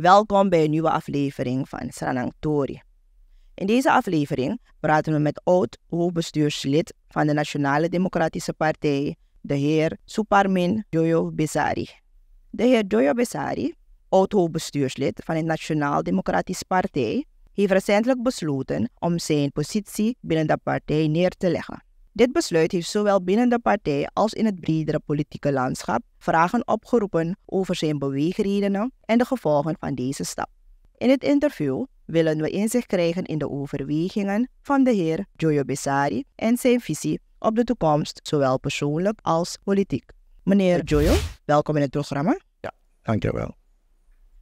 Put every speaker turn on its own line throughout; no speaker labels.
Welkom bij een nieuwe aflevering van Sranang Tori. In deze aflevering praten we met oud-hoofdbestuurslid van de Nationale Democratische Partij, de heer Suparmin Joyo Besari. De heer Joyo Besari, oud-hoofdbestuurslid van de Nationaal Democratische Partij, heeft recentelijk besloten om zijn positie binnen de partij neer te leggen. Dit besluit heeft zowel binnen de partij als in het bredere politieke landschap vragen opgeroepen over zijn beweegredenen en de gevolgen van deze stap. In dit interview willen we inzicht krijgen in de overwegingen van de heer Jojo Bessari en zijn visie op de toekomst, zowel persoonlijk als politiek. Meneer Jojo, welkom in het programma.
Ja, dankjewel.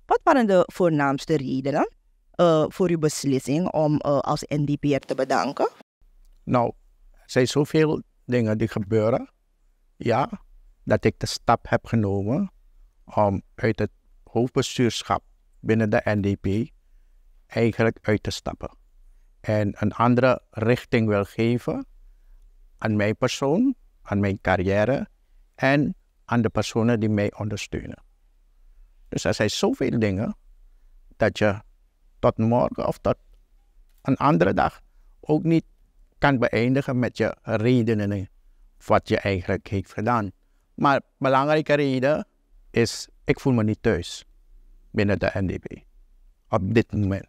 Wat waren de voornaamste redenen eh, voor uw beslissing om eh, als NDP'er te bedanken?
Nou, zijn zoveel dingen die gebeuren, ja, dat ik de stap heb genomen om uit het hoofdbestuurschap binnen de NDP eigenlijk uit te stappen. En een andere richting wil geven aan mijn persoon, aan mijn carrière en aan de personen die mij ondersteunen. Dus er zijn zoveel dingen dat je tot morgen of tot een andere dag ook niet kan beëindigen met je redenen wat je eigenlijk heeft gedaan. Maar belangrijke reden is, ik voel me niet thuis binnen de NDP. Op dit moment.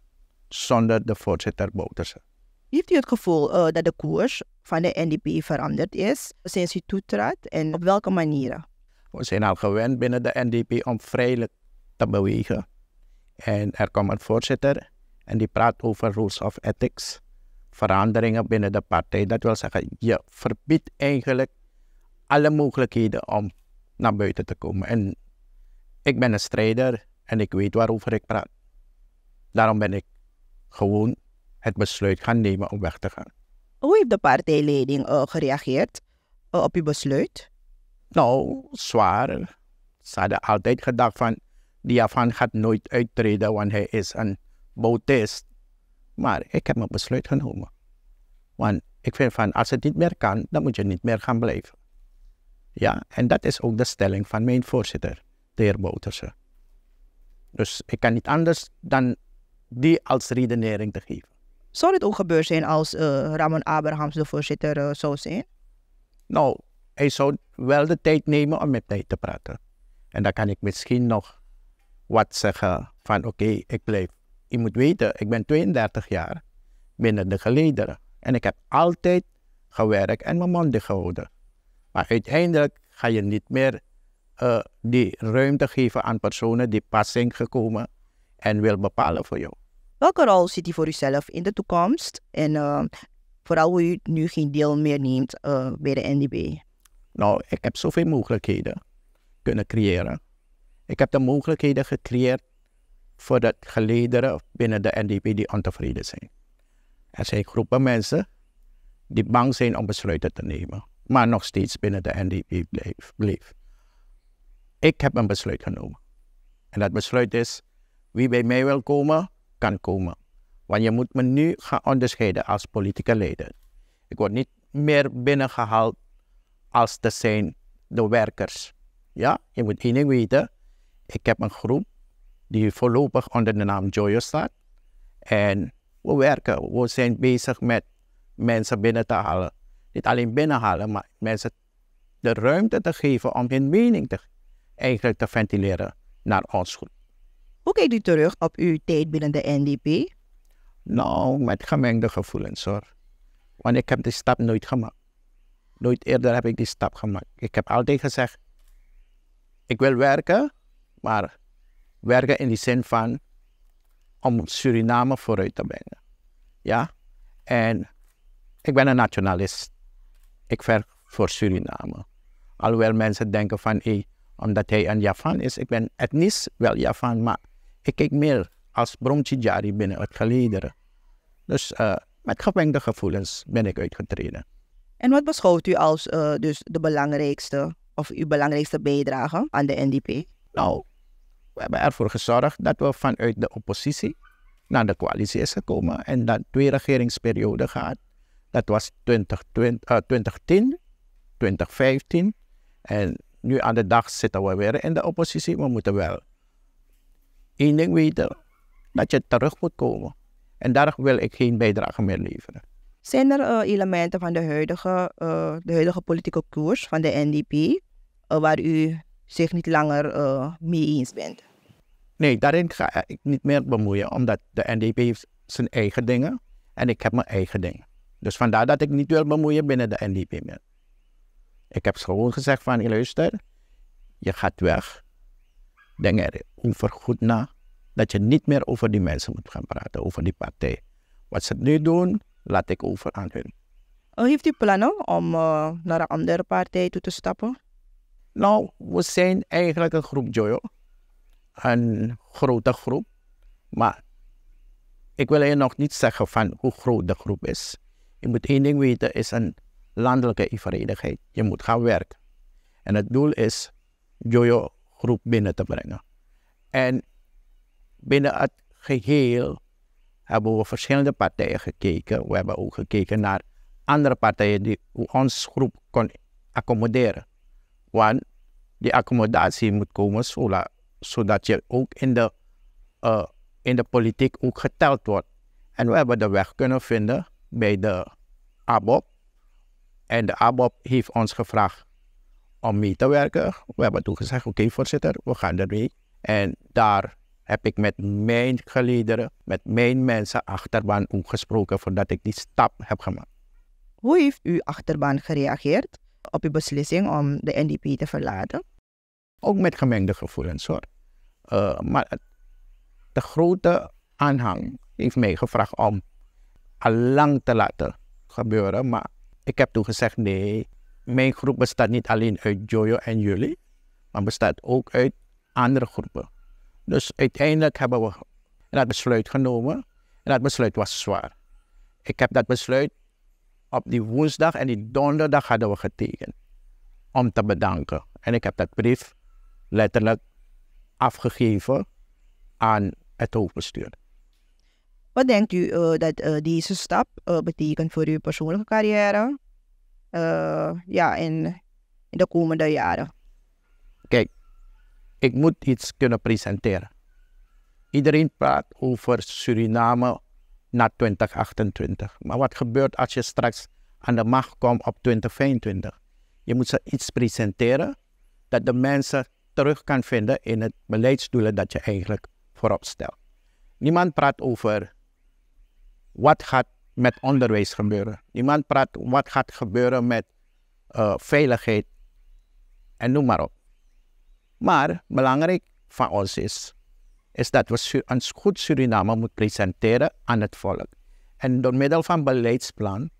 Zonder de voorzitter Bouterse.
Heeft u het gevoel eh, dat de koers van de NDP veranderd is sinds u toetrad en op welke manieren?
We zijn al gewend binnen de NDP om vrijelijk te bewegen. En er komt een voorzitter en die praat over rules of ethics veranderingen binnen de partij. Dat wil zeggen, je verbiedt eigenlijk alle mogelijkheden om naar buiten te komen. En ik ben een strijder en ik weet waarover ik praat. Daarom ben ik gewoon het besluit gaan nemen om weg te gaan.
Hoe heeft de partijleiding eh, gereageerd eh, op uw besluit? Nou, zwaar.
Ze hadden altijd gedacht van, die Afan gaat nooit uittreden, want hij is een Bautist. Maar ik heb mijn besluit genomen. Want ik vind van als het niet meer kan, dan moet je niet meer gaan blijven. Ja, en dat is ook de stelling van mijn voorzitter, de heer Boutersen. Dus ik kan niet anders dan die als redenering te geven.
Zou het ook gebeurd zijn als eh, Ramon Abrahams de voorzitter eh, zou zijn?
Nou, hij zou wel de tijd nemen om met mij te praten. En dan kan ik misschien nog wat zeggen van oké, ik blijf je moet weten, ik ben 32 jaar binnen de gelederen. En ik heb altijd gewerkt en mijn mond gehouden. Maar uiteindelijk ga je niet meer eh, die ruimte geven aan personen die pas zijn gekomen en wil bepalen voor jou.
Welke rol ziet u voor uzelf in de toekomst? En eh, vooral hoe u nu geen deel meer neemt eh, bij de NDB?
Nou, ik heb zoveel mogelijkheden kunnen creëren. Ik heb de mogelijkheden gecreëerd voor de gelederen binnen de NDP die ontevreden zijn. Er zijn groepen mensen die bang zijn om besluiten te nemen, maar nog steeds binnen de NDP bleef. bleef. Ik heb een besluit genomen. En dat besluit is, wie bij mij wil komen, kan komen. Want je moet me nu gaan onderscheiden als politieke leider. Ik word niet meer binnengehaald als te zijn de werkers. Ja, je moet één ding weten. Ik heb een groep die voorlopig onder de naam Joyo staat. En we werken, we zijn bezig met mensen binnen te halen. Niet alleen binnenhalen, maar mensen de ruimte te geven om hun mening te, eigenlijk te ventileren naar ons goed. Hoe kijkt u terug op
uw tijd binnen de NDP?
Nou, met gemengde gevoelens hoor. Want ik heb die stap nooit gemaakt. Nooit eerder heb ik die stap gemaakt. Ik heb altijd gezegd, ik wil werken, maar werken in die zin van om Suriname vooruit te brengen. Ja? En ik ben een nationalist. Ik werk voor Suriname. Alhoewel mensen denken van, hé, omdat hij een Javan is, ik ben etnisch wel Javan, maar ik kijk meer als Jari binnen het gelederen. Dus eh, met gemengde gevoelens ben ik uitgetreden.
En wat beschouwt u als eh, dus de belangrijkste of uw belangrijkste bijdrage aan de NDP?
Nou, we hebben ervoor gezorgd dat we vanuit de oppositie naar de coalitie is gekomen. En dat twee regeringsperioden gaat. Dat was 2010, 2015. Eh, en nu aan de dag zitten we weer in de oppositie. We moeten wel één ding weten, dat je terug moet komen. En daar wil ik geen bijdrage meer leveren.
Zijn er eh, elementen van de huidige, eh, de huidige politieke koers van de NDP waar u zich niet langer mee eens bent?
Nee, daarin ga ik niet meer bemoeien, omdat de NDP heeft zijn eigen dingen en ik heb mijn eigen dingen. Dus vandaar dat ik niet wil bemoeien binnen de NDP meer. Ik heb gewoon gezegd van, luister, je gaat weg. Denk er over goed na dat je niet meer over die mensen moet gaan praten, over die partij. Wat ze nu doen, laat ik over aan hun.
Oh, heeft u plannen om eh, naar een andere partij toe te stappen? Nou,
we zijn eigenlijk een groep, Jojo een grote groep, maar ik wil je nog niet zeggen van hoe groot de groep is. Je moet één ding weten, is een landelijke evenredigheid. Je moet gaan werken. En het doel is je groep binnen te brengen. En binnen het geheel hebben we verschillende partijen gekeken. We hebben ook gekeken naar andere partijen die ons groep kon accommoderen. Want die accommodatie moet komen zodat zodat je ook in de, eh, in de politiek ook geteld wordt. En we hebben de weg kunnen vinden bij de ABOP. En de ABOP heeft ons gevraagd om mee te werken. We hebben toen gezegd, oké voorzitter, we gaan ermee. En daar heb ik met mijn gelederen, met mijn mensen achterban ook gesproken voordat ik die stap heb gemaakt.
Hoe heeft uw achterban gereageerd op uw beslissing om de NDP te verlaten?
Ook met gemengde gevoelens hoor. Eh, maar de grote aanhang heeft mij gevraagd om al lang te laten gebeuren. Maar ik heb toen gezegd: nee, mijn groep bestaat niet alleen uit Jojo en jullie, maar bestaat ook uit andere groepen. Dus uiteindelijk hebben we dat besluit genomen. En dat besluit was zwaar. Ik heb dat besluit op die woensdag en die donderdag hadden we getekend. Om te bedanken. En ik heb dat brief letterlijk afgegeven aan het
hoofdbestuur. Wat denkt u eh, dat eh, deze stap uh, betekent voor uw persoonlijke carrière? ja, in, in de komende jaren.
Kijk, ik moet iets kunnen presenteren. Iedereen praat over Suriname na 2028. Maar wat gebeurt als je straks aan de macht komt op 2025? Je moet ze iets presenteren dat de mensen terug kan vinden in het beleidsdoelen dat je eigenlijk voorop stelt. Niemand praat over wat gaat met onderwijs gebeuren. Niemand praat wat gaat gebeuren met eh, veiligheid en noem maar op. Maar belangrijk van ons is, is dat we een goed Suriname moeten presenteren aan het volk. En door middel van beleidsplan,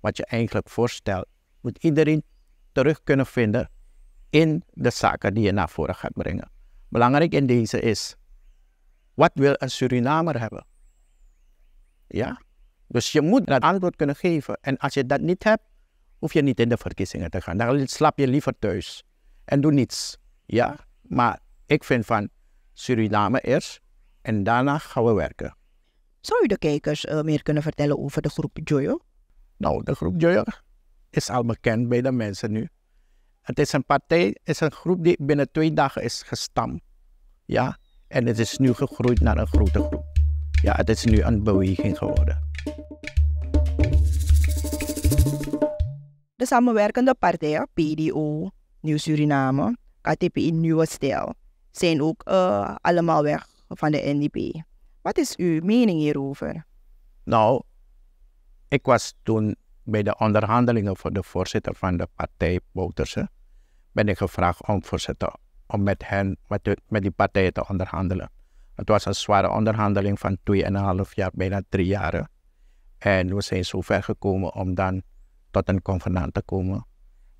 wat je eigenlijk voorstelt, moet iedereen terug kunnen vinden in de zaken die je naar voren gaat brengen. Belangrijk in deze is, wat wil een Surinamer hebben? Ja? Dus je moet dat antwoord kunnen geven. En als je dat niet hebt, hoef je niet in de verkiezingen te gaan. Dan slaap je liever thuis en doe niets. Ja? Maar ik vind van Suriname eerst en daarna gaan we werken.
Zou je de kijkers eh, meer kunnen vertellen over de groep Joyo?
Nou, de groep Joyo is al bekend bij de mensen nu. Het is een partij, is een groep die binnen twee dagen is gestampt. Ja? En het is nu gegroeid naar een grote groep. Ja, het is nu een beweging geworden.
De samenwerkende partijen PDO, Nieuw Suriname, KTPI Nieuwe Stijl zijn ook eh, allemaal weg van de NDP. Wat is uw mening hierover?
Nou, ik was toen bij de onderhandelingen voor de voorzitter van de partij, Bouterse, ben ik gevraagd om, voorzitter, om met hen, met, de, met die partijen te onderhandelen. Het was een zware onderhandeling van half jaar, bijna drie jaren. En we zijn zo ver gekomen om dan tot een convenant te komen.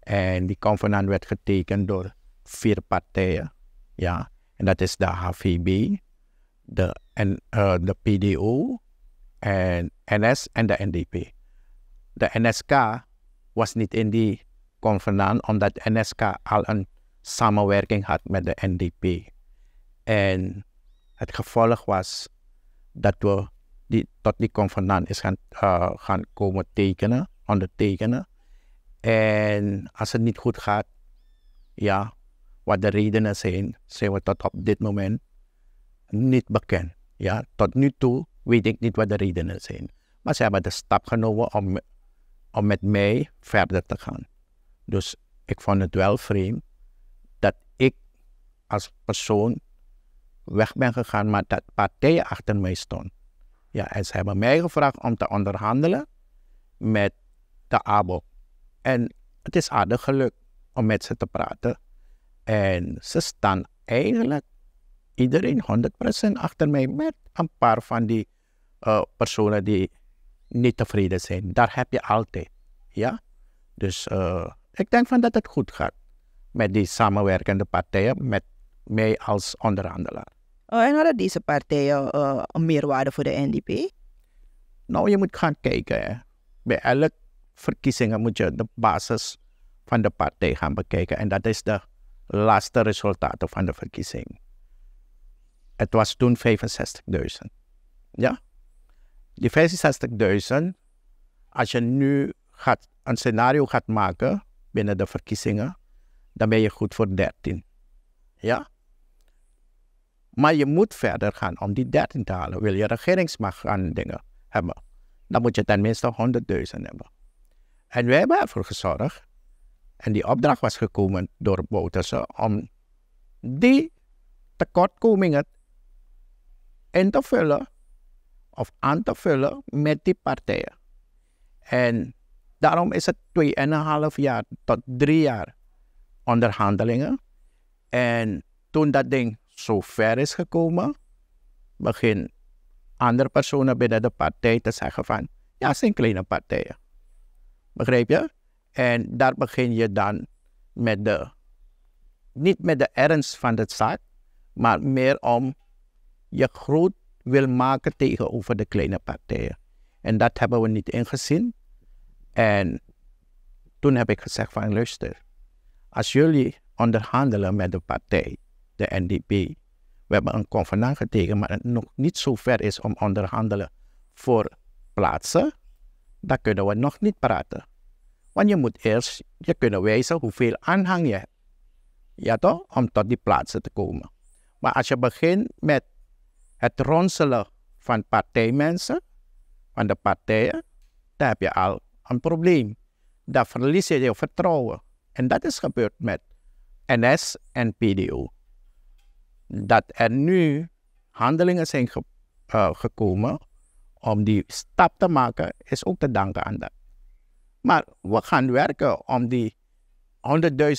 En die convenant werd getekend door vier partijen. Ja, en dat is de HVB, de, eh, en, de PDO, en NS en de NDP de NSK was niet in die convenant, omdat de NSK al een samenwerking had met de NDP. En het gevolg was dat we die, tot die convenant is gaan, eh, gaan komen tekenen, ondertekenen. En als het niet goed gaat, ja, wat de redenen zijn, zijn we tot op dit moment niet bekend. Ja, tot nu toe weet ik niet wat de redenen zijn. Maar ze hebben de stap genomen om om met mij verder te gaan. Dus ik vond het wel vreemd dat ik als persoon weg ben gegaan, maar dat partijen achter mij stonden. Ja, en ze hebben mij gevraagd om te onderhandelen met de ABO. En het is aardig gelukt om met ze te praten. En ze staan eigenlijk iedereen 100% achter mij met een paar van die eh, personen die niet tevreden zijn. Daar heb je altijd. Ja? Dus eh, ik denk van dat het goed gaat met die samenwerkende partijen, met mij als onderhandelaar.
Oh, en hadden deze partijen uh, een meerwaarde voor de NDP? Nou, je moet gaan kijken.
Bij elke verkiezingen moet je de basis van de partij gaan bekijken. En dat is de laatste resultaten van de verkiezing. Het was toen 65.000. Ja, die 65.000, als je nu gaat, een scenario gaat maken binnen de verkiezingen, dan ben je goed voor 13. Ja? Maar je moet verder gaan om die 13 te halen. Wil je regeringsmacht aan dingen hebben, dan moet je tenminste 100.000 hebben. En wij hebben ervoor gezorgd, en die opdracht was gekomen door Bouterse, om die tekortkomingen in te vullen of aan te vullen met die partijen. En daarom is het en een half jaar tot 3 jaar onderhandelingen. En toen dat ding zo ver is gekomen, begin andere personen binnen de partij te zeggen van, ja, het zijn kleine partijen. Begrijp je? En daar begin je dan met de, niet met de ernst van de zaak, maar meer om je groot wil maken tegenover de kleine partijen. En dat hebben we niet ingezien. En toen heb ik gezegd van luister, als jullie onderhandelen met de partij, de NDP, we hebben een convenant getekend, maar het nog niet zo ver is om onderhandelen voor plaatsen, dan kunnen we nog niet praten. Want je moet eerst je kunnen wijzen hoeveel aanhang je hebt. Ja toch? Om tot die plaatsen te komen. Maar als je begint met het ronselen van partijmensen, van de partijen, daar heb je al een probleem. Dan verlies je je vertrouwen. En dat is gebeurd met NS en PDO. Dat er nu handelingen zijn eh, gekomen om die stap te maken, is ook te danken aan dat. Maar we gaan werken om die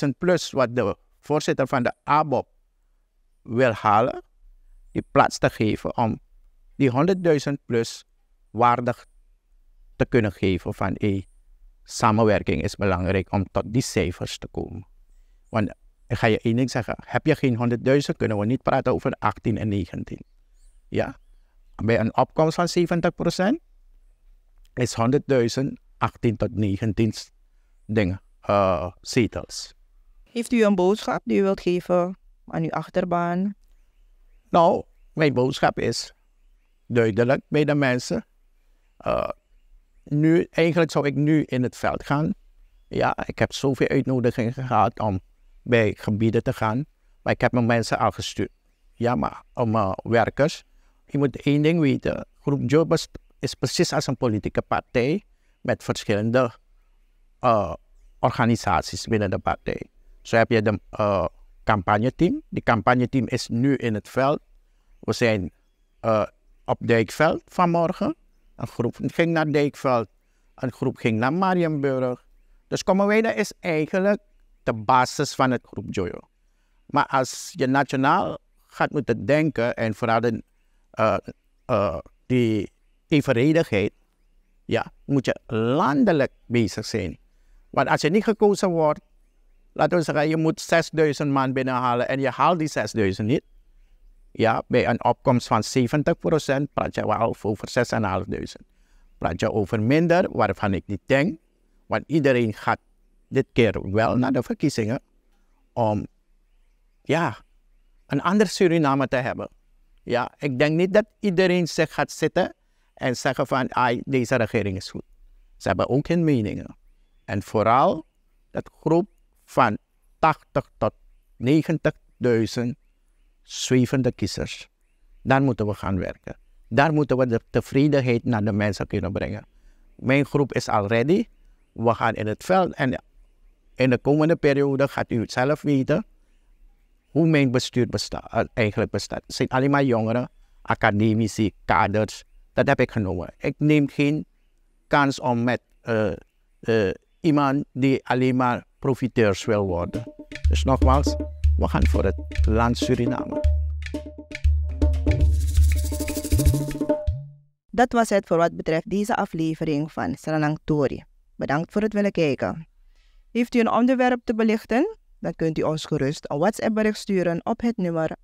100.000 plus wat de voorzitter van de ABOP wil halen, je plaats te geven om die 100.000 plus waardig te kunnen geven van hey, samenwerking is belangrijk om tot die cijfers te komen. Want ik ga je één ding zeggen, heb je geen 100.000 kunnen we niet praten over 18 en 19. Ja? Bij een opkomst van 70% is 100.000 18 tot 19 dingen, uh, zetels.
Heeft u een boodschap die u wilt geven aan uw achterban,
nou, mijn
boodschap is
duidelijk bij de mensen. Eh, nu, eigenlijk zou ik nu in het veld gaan. Ja, ik heb zoveel uitnodigingen gehad om bij gebieden te gaan. Maar ik heb mijn mensen gestuurd. Ja, maar om eh, werkers. Je moet één ding weten. Groep Jobbers is precies als een politieke partij met verschillende eh, organisaties binnen de partij. Zo heb je de campagneteam. Die campagneteam is nu in het veld. We zijn eh, op Dijkveld vanmorgen. Een groep ging naar Dijkveld. Een groep ging naar Marienburg. Dus Kommerweide is eigenlijk de basis van het groep Jojo. Maar als je nationaal gaat moeten denken en vooral eh, eh, die evenredigheid, ja, moet je landelijk bezig zijn. Want als je niet gekozen wordt, Laten we zeggen, je moet 6000 man binnenhalen en je haalt die 6000 niet. Ja, bij een opkomst van 70% praat je wel over 6.500. Praat je over minder, waarvan ik niet denk. Want iedereen gaat dit keer wel naar de verkiezingen om ja, een ander Suriname te hebben. Ja, ik denk niet dat iedereen zich gaat zitten en zeggen van ai, deze regering is goed. Ze hebben ook hun meningen. En vooral dat groep van 80 tot 90.000 zwevende kiezers. Daar moeten we gaan werken. Daar moeten we de tevredenheid naar de mensen kunnen brengen. Mijn groep is al ready. We gaan in het veld en in de komende periode gaat u zelf weten hoe mijn bestuur bestaat. Eh, eigenlijk bestaat. Het zijn alleen maar jongeren, academici, kaders. Dat heb ik genomen. Ik neem geen kans om met eh, eh, iemand die alleen maar profiteurs wil worden. Dus nogmaals, we gaan voor het land Suriname.
Dat was het voor wat betreft deze aflevering van Saranang Tori. Bedankt voor het willen kijken. Heeft u een onderwerp te belichten? Dan kunt u ons gerust een WhatsApp-bericht sturen op het nummer 8485816.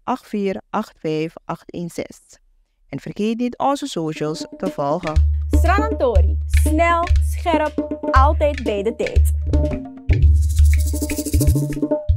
En vergeet niet onze socials te volgen. Saranang Tori, snel, scherp, altijd bij de tijd. thank you